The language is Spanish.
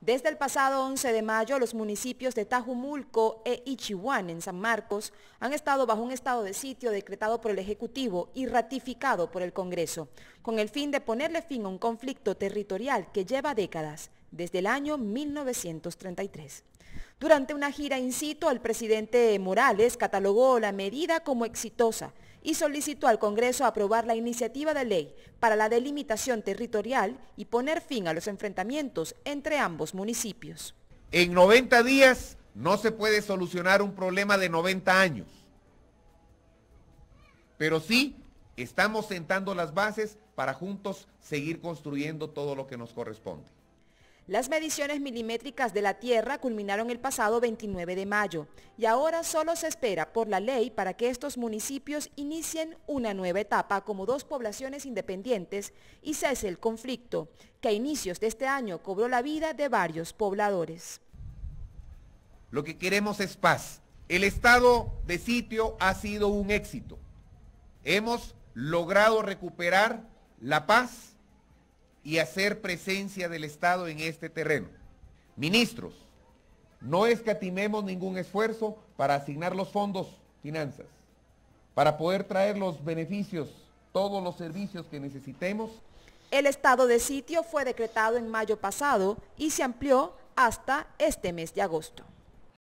Desde el pasado 11 de mayo, los municipios de Tajumulco e Ichihuán, en San Marcos, han estado bajo un estado de sitio decretado por el Ejecutivo y ratificado por el Congreso, con el fin de ponerle fin a un conflicto territorial que lleva décadas, desde el año 1933. Durante una gira in situ, el presidente Morales catalogó la medida como exitosa, y solicitó al Congreso aprobar la iniciativa de ley para la delimitación territorial y poner fin a los enfrentamientos entre ambos municipios. En 90 días no se puede solucionar un problema de 90 años, pero sí estamos sentando las bases para juntos seguir construyendo todo lo que nos corresponde. Las mediciones milimétricas de la Tierra culminaron el pasado 29 de mayo y ahora solo se espera por la ley para que estos municipios inicien una nueva etapa como dos poblaciones independientes y cese el conflicto, que a inicios de este año cobró la vida de varios pobladores. Lo que queremos es paz. El estado de sitio ha sido un éxito. Hemos logrado recuperar la paz y hacer presencia del Estado en este terreno. Ministros, no escatimemos ningún esfuerzo para asignar los fondos, finanzas, para poder traer los beneficios, todos los servicios que necesitemos. El estado de sitio fue decretado en mayo pasado y se amplió hasta este mes de agosto.